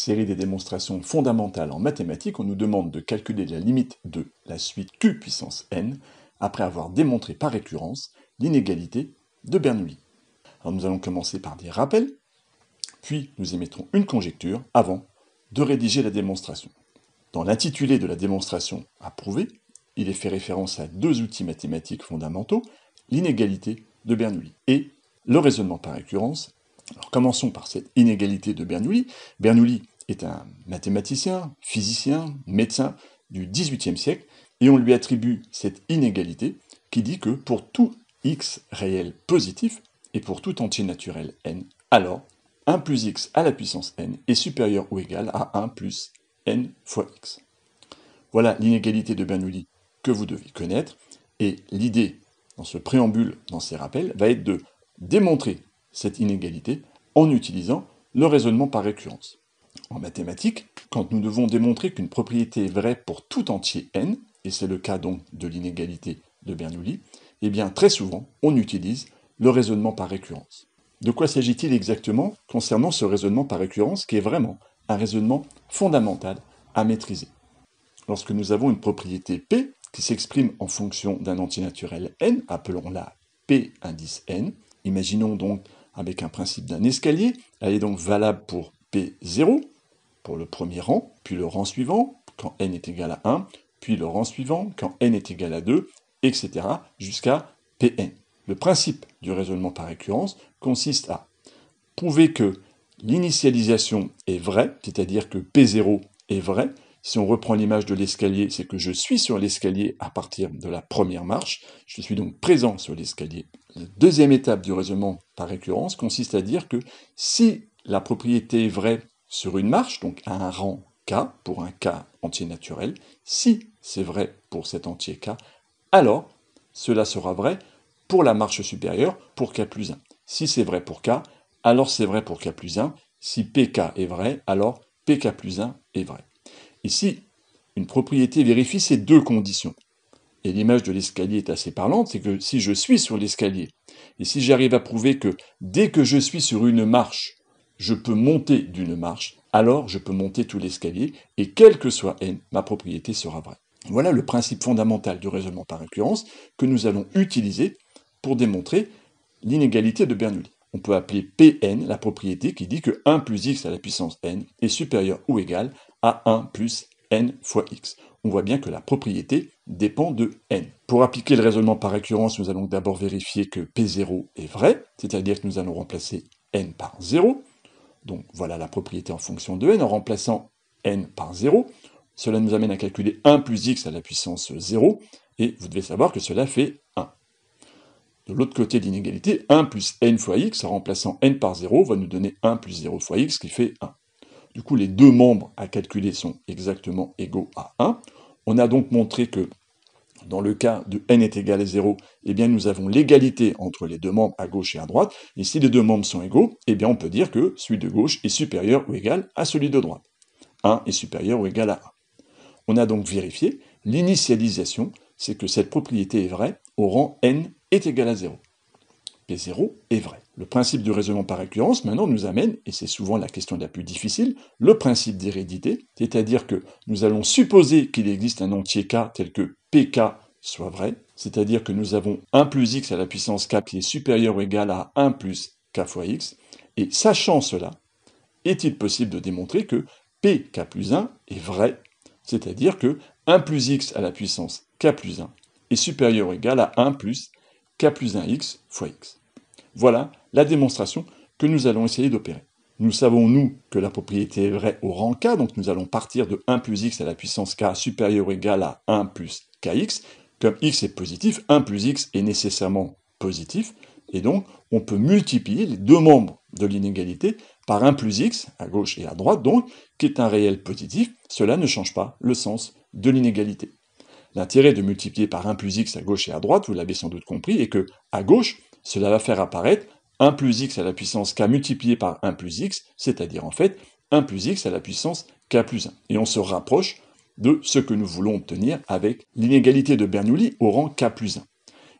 série des démonstrations fondamentales en mathématiques, on nous demande de calculer la limite de la suite q puissance n après avoir démontré par récurrence l'inégalité de Bernoulli. Alors nous allons commencer par des rappels, puis nous émettrons une conjecture avant de rédiger la démonstration. Dans l'intitulé de la démonstration à prouver, il est fait référence à deux outils mathématiques fondamentaux, l'inégalité de Bernoulli et le raisonnement par récurrence. Alors commençons par cette inégalité de Bernoulli. Bernoulli est un mathématicien, physicien, médecin du XVIIIe siècle, et on lui attribue cette inégalité qui dit que pour tout x réel positif et pour tout entier naturel n, alors 1 plus x à la puissance n est supérieur ou égal à 1 plus n fois x. Voilà l'inégalité de Bernoulli que vous devez connaître, et l'idée dans ce préambule, dans ces rappels, va être de démontrer cette inégalité en utilisant le raisonnement par récurrence. En mathématiques, quand nous devons démontrer qu'une propriété est vraie pour tout entier n, et c'est le cas donc de l'inégalité de Bernoulli, eh bien très souvent on utilise le raisonnement par récurrence. De quoi s'agit-il exactement concernant ce raisonnement par récurrence qui est vraiment un raisonnement fondamental à maîtriser Lorsque nous avons une propriété P qui s'exprime en fonction d'un entier naturel n, appelons-la P indice n, imaginons donc avec un principe d'un escalier, elle est donc valable pour P0 pour le premier rang, puis le rang suivant quand n est égal à 1, puis le rang suivant quand n est égal à 2, etc. jusqu'à Pn. Le principe du raisonnement par récurrence consiste à prouver que l'initialisation est vraie, c'est-à-dire que P0 est vrai. Si on reprend l'image de l'escalier, c'est que je suis sur l'escalier à partir de la première marche. Je suis donc présent sur l'escalier. La deuxième étape du raisonnement par récurrence consiste à dire que si la propriété est vraie sur une marche, donc à un rang K pour un K entier naturel, si c'est vrai pour cet entier K, alors cela sera vrai pour la marche supérieure, pour K plus 1. Si c'est vrai pour K, alors c'est vrai pour K plus 1. Si PK est vrai, alors PK plus 1 est vrai. Ici, une propriété vérifie ces deux conditions. Et l'image de l'escalier est assez parlante, c'est que si je suis sur l'escalier, et si j'arrive à prouver que dès que je suis sur une marche, je peux monter d'une marche, alors je peux monter tout l'escalier, et quelle que soit n, ma propriété sera vraie. Voilà le principe fondamental du raisonnement par récurrence que nous allons utiliser pour démontrer l'inégalité de Bernoulli. On peut appeler Pn la propriété qui dit que 1 plus x à la puissance n est supérieur ou égal à 1 plus n fois x. On voit bien que la propriété dépend de n. Pour appliquer le raisonnement par récurrence, nous allons d'abord vérifier que P0 est vrai, c'est-à-dire que nous allons remplacer n par 0 donc voilà la propriété en fonction de n, en remplaçant n par 0, cela nous amène à calculer 1 plus x à la puissance 0, et vous devez savoir que cela fait 1. De l'autre côté de l'inégalité, 1 plus n fois x, en remplaçant n par 0, va nous donner 1 plus 0 fois x, qui fait 1. Du coup, les deux membres à calculer sont exactement égaux à 1. On a donc montré que dans le cas de n est égal à 0, eh bien nous avons l'égalité entre les deux membres à gauche et à droite, et si les deux membres sont égaux, eh bien on peut dire que celui de gauche est supérieur ou égal à celui de droite. 1 est supérieur ou égal à 1. On a donc vérifié, l'initialisation, c'est que cette propriété est vraie au rang n est égal à 0. P0 est vrai. Le principe du raisonnement par récurrence maintenant nous amène, et c'est souvent la question la plus difficile, le principe d'hérédité, c'est-à-dire que nous allons supposer qu'il existe un entier K tel que PK soit vrai, c'est-à-dire que nous avons 1 plus x à la puissance k qui est supérieur ou égal à 1 plus k fois x, et sachant cela, est-il possible de démontrer que pk plus 1 est vrai, c'est-à-dire que 1 plus x à la puissance k plus 1 est supérieur ou égal à 1 plus k plus 1x fois x. Voilà la démonstration que nous allons essayer d'opérer. Nous savons, nous, que la propriété est vraie au rang k, donc nous allons partir de 1 plus x à la puissance k supérieur ou égal à 1 plus kx. Comme x est positif, 1 plus x est nécessairement positif, et donc on peut multiplier les deux membres de l'inégalité par 1 plus x, à gauche et à droite donc, qui est un réel positif, cela ne change pas le sens de l'inégalité. L'intérêt de multiplier par 1 plus x à gauche et à droite, vous l'avez sans doute compris, est que, à gauche, cela va faire apparaître 1 plus x à la puissance k multiplié par 1 plus x, c'est-à-dire en fait 1 plus x à la puissance k plus 1. Et on se rapproche de ce que nous voulons obtenir avec l'inégalité de Bernoulli au rang k plus 1.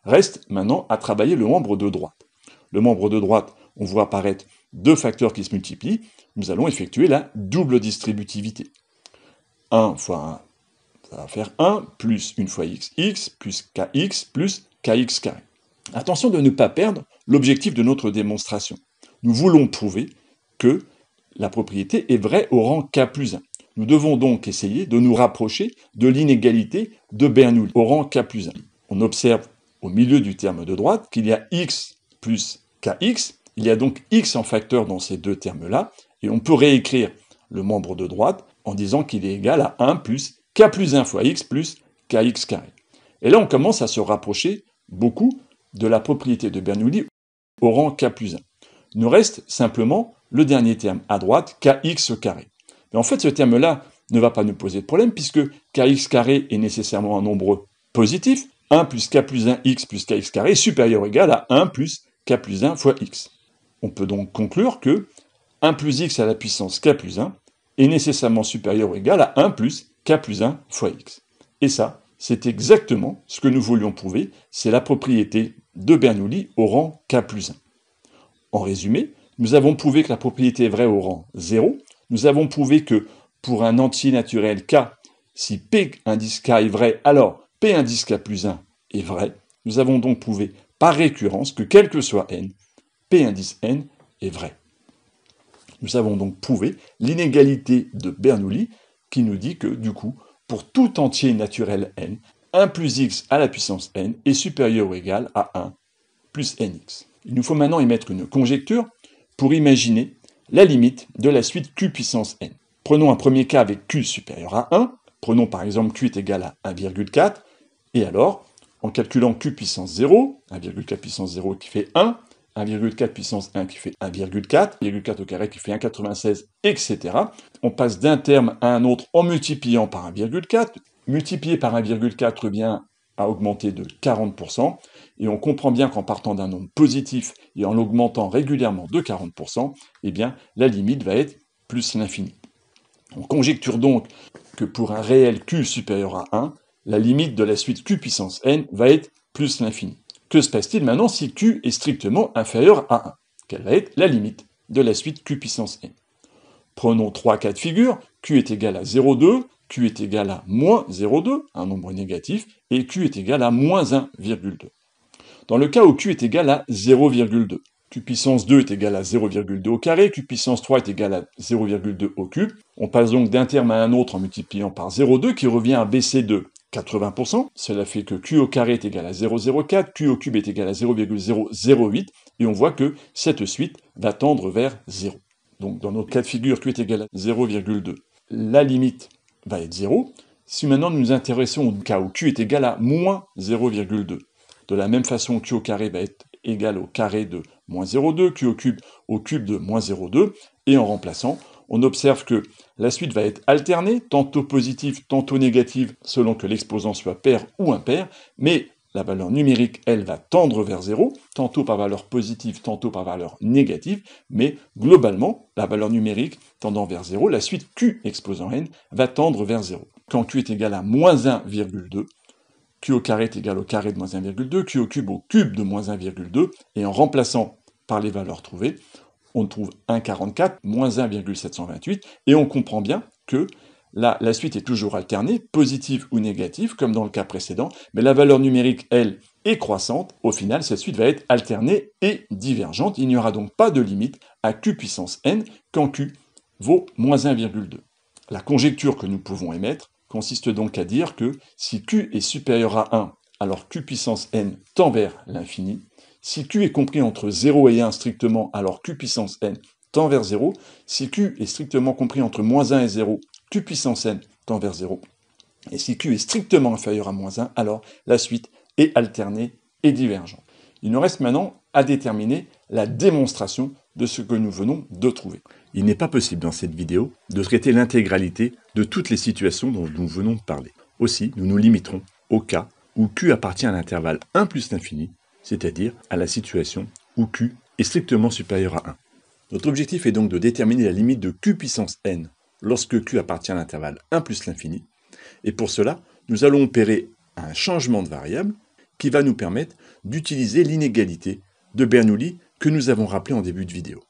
Reste maintenant à travailler le membre de droite. Le membre de droite, on voit apparaître deux facteurs qui se multiplient. Nous allons effectuer la double distributivité. 1 fois 1, ça va faire 1, plus 1 fois x, x, plus kx, plus kx carré. Attention de ne pas perdre l'objectif de notre démonstration. Nous voulons prouver que la propriété est vraie au rang K plus 1. Nous devons donc essayer de nous rapprocher de l'inégalité de Bernoulli au rang K plus 1. On observe au milieu du terme de droite qu'il y a x plus kx. Il y a donc x en facteur dans ces deux termes-là. Et on peut réécrire le membre de droite en disant qu'il est égal à 1 plus k plus 1 fois x plus kx carré. Et là, on commence à se rapprocher beaucoup de la propriété de Bernoulli au rang K plus 1. Nous reste simplement le dernier terme à droite, kx carré. Mais en fait, ce terme-là ne va pas nous poser de problème puisque kx carré est nécessairement un nombre positif. 1 plus k plus 1x plus kx carré est supérieur ou égal à 1 plus k plus 1 fois x. On peut donc conclure que 1 plus x à la puissance k plus 1 est nécessairement supérieur ou égal à 1 plus k plus 1 fois x. Et ça, c'est exactement ce que nous voulions prouver, c'est la propriété de Bernoulli au rang K plus 1. En résumé, nous avons prouvé que la propriété est vraie au rang 0, nous avons prouvé que pour un entier naturel K, si P indice K est vrai, alors P indice K plus 1 est vrai. Nous avons donc prouvé par récurrence que quel que soit n, P indice n est vrai. Nous avons donc prouvé l'inégalité de Bernoulli qui nous dit que du coup, pour tout entier naturel n, 1 plus x à la puissance n est supérieur ou égal à 1 plus nx. Il nous faut maintenant émettre une conjecture pour imaginer la limite de la suite q puissance n. Prenons un premier cas avec q supérieur à 1, prenons par exemple q est égal à 1,4, et alors, en calculant q puissance 0, 1,4 puissance 0 qui fait 1, 1,4 puissance 1 qui fait 1,4, 1,4 au carré qui fait 1,96, etc. On passe d'un terme à un autre en multipliant par 1,4. Multiplier par 1,4 eh bien à augmenter de 40%, et on comprend bien qu'en partant d'un nombre positif et en l'augmentant régulièrement de 40%, eh bien, la limite va être plus l'infini. On conjecture donc que pour un réel Q supérieur à 1, la limite de la suite Q puissance n va être plus l'infini. Que se passe-t-il maintenant si Q est strictement inférieur à 1 Quelle va être la limite de la suite Q puissance n Prenons trois cas de figure, Q est égal à 0,2, Q est égal à moins 0,2, un nombre négatif, et Q est égal à moins 1,2. Dans le cas où Q est égal à 0,2, Q puissance 2 est égal à 0,2 au carré, Q puissance 3 est égal à 0,2 au cube. On passe donc d'un terme à un autre en multipliant par 0,2 qui revient à BC2. 80%, cela fait que Q au carré est égal à 0,04, Q au cube est égal à 0,008, et on voit que cette suite va tendre vers 0. Donc dans notre cas de figure, Q est égal à 0,2. La limite va être 0. Si maintenant nous nous intéressons au cas où Q est égal à moins 0,2, de la même façon Q au carré va être égal au carré de moins 0,2, Q au cube au cube de moins 0,2, et en remplaçant, on observe que la suite va être alternée, tantôt positive, tantôt négative, selon que l'exposant soit pair ou impair, mais la valeur numérique, elle, va tendre vers 0, tantôt par valeur positive, tantôt par valeur négative, mais globalement, la valeur numérique tendant vers 0, la suite Q exposant n va tendre vers 0. Quand Q est égal à moins 1,2, Q au carré est égal au carré de moins 1,2, Q au cube au cube de moins 1,2, et en remplaçant par les valeurs trouvées, on trouve 1,44 moins 1,728, et on comprend bien que la suite est toujours alternée, positive ou négative, comme dans le cas précédent, mais la valeur numérique, elle, est croissante. Au final, cette suite va être alternée et divergente. Il n'y aura donc pas de limite à q puissance n quand q vaut moins 1,2. La conjecture que nous pouvons émettre consiste donc à dire que si q est supérieur à 1, alors q puissance n tend vers l'infini, si Q est compris entre 0 et 1 strictement, alors Q puissance n tend vers 0. Si Q est strictement compris entre moins 1 et 0, Q puissance n tend vers 0. Et si Q est strictement inférieur à moins 1, alors la suite est alternée et divergente. Il nous reste maintenant à déterminer la démonstration de ce que nous venons de trouver. Il n'est pas possible dans cette vidéo de traiter l'intégralité de toutes les situations dont nous venons de parler. Aussi, nous nous limiterons au cas où Q appartient à l'intervalle 1 plus l'infini c'est-à-dire à la situation où Q est strictement supérieur à 1. Notre objectif est donc de déterminer la limite de Q puissance n lorsque Q appartient à l'intervalle 1 plus l'infini, et pour cela, nous allons opérer un changement de variable qui va nous permettre d'utiliser l'inégalité de Bernoulli que nous avons rappelé en début de vidéo.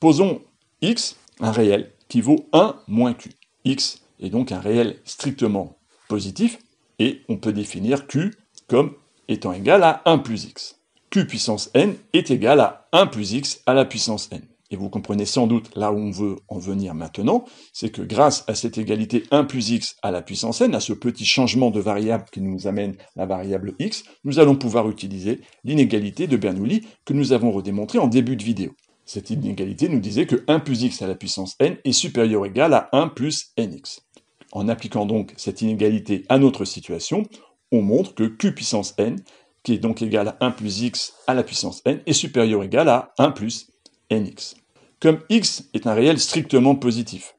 Posons x, un réel, qui vaut 1 moins q. x est donc un réel strictement positif, et on peut définir q comme étant égal à 1 plus x. Q puissance n est égal à 1 plus x à la puissance n. Et vous comprenez sans doute là où on veut en venir maintenant, c'est que grâce à cette égalité 1 plus x à la puissance n, à ce petit changement de variable qui nous amène la variable x, nous allons pouvoir utiliser l'inégalité de Bernoulli que nous avons redémontrée en début de vidéo. Cette inégalité nous disait que 1 plus x à la puissance n est supérieur ou égal à 1 plus nx. En appliquant donc cette inégalité à notre situation, on montre que Q puissance n, qui est donc égal à 1 plus x à la puissance n, est supérieur ou égal à 1 plus nx. Comme x est un réel strictement positif,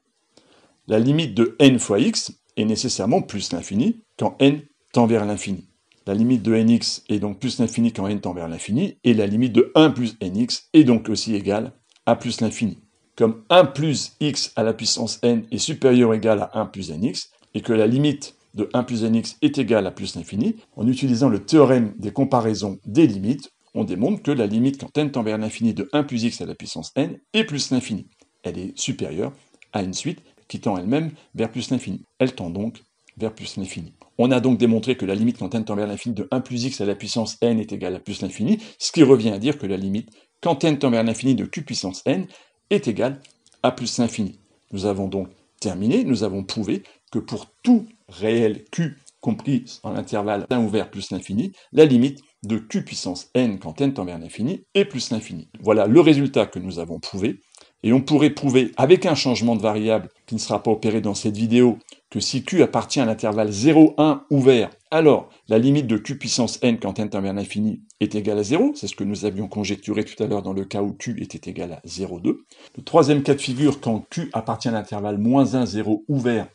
la limite de n fois x est nécessairement plus l'infini quand n tend vers l'infini. La limite de nx est donc plus l'infini quand n tend vers l'infini, et la limite de 1 plus nx est donc aussi égale à plus l'infini. Comme 1 plus x à la puissance n est supérieur ou égal à 1 plus nx, et que la limite de 1 plus nx est égal à plus l'infini, en utilisant le théorème des comparaisons des limites, on démontre que la limite quand n tend vers l'infini de 1 plus x à la puissance n est plus l'infini. Elle est supérieure à une suite qui tend elle-même vers plus l'infini. Elle tend donc vers plus l'infini. On a donc démontré que la limite quand n tend vers l'infini de 1 plus x à la puissance n est égale à plus l'infini, ce qui revient à dire que la limite quand n tend vers l'infini de q puissance n est égale à plus l'infini. Nous avons donc terminé, nous avons prouvé que pour tout réel Q compris en l'intervalle 1 ouvert plus l'infini, la limite de q puissance n quand n tend vers l'infini est plus l'infini. Voilà le résultat que nous avons prouvé, et on pourrait prouver avec un changement de variable qui ne sera pas opéré dans cette vidéo, que si q appartient à l'intervalle 0, 1 ouvert, alors la limite de q puissance n quand n tend vers l'infini est égale à 0, c'est ce que nous avions conjecturé tout à l'heure dans le cas où q était égal à 0,2. Le troisième cas de figure, quand q appartient à l'intervalle moins 1, 0 ouvert,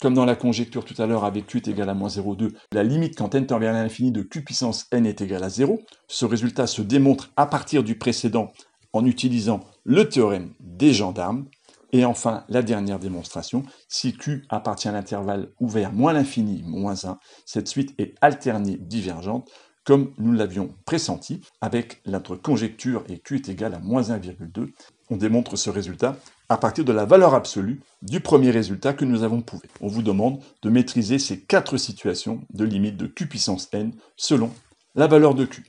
comme dans la conjecture tout à l'heure avec Q est égal à moins 0,2, la limite quand n tend vers l'infini de Q puissance n est égale à 0. Ce résultat se démontre à partir du précédent en utilisant le théorème des gendarmes. Et enfin, la dernière démonstration, si Q appartient à l'intervalle ouvert moins l'infini moins 1, cette suite est alternée divergente, comme nous l'avions pressenti avec notre conjecture et Q est égal à moins 1,2. On démontre ce résultat à partir de la valeur absolue du premier résultat que nous avons prouvé. On vous demande de maîtriser ces quatre situations de limite de Q puissance n selon la valeur de Q.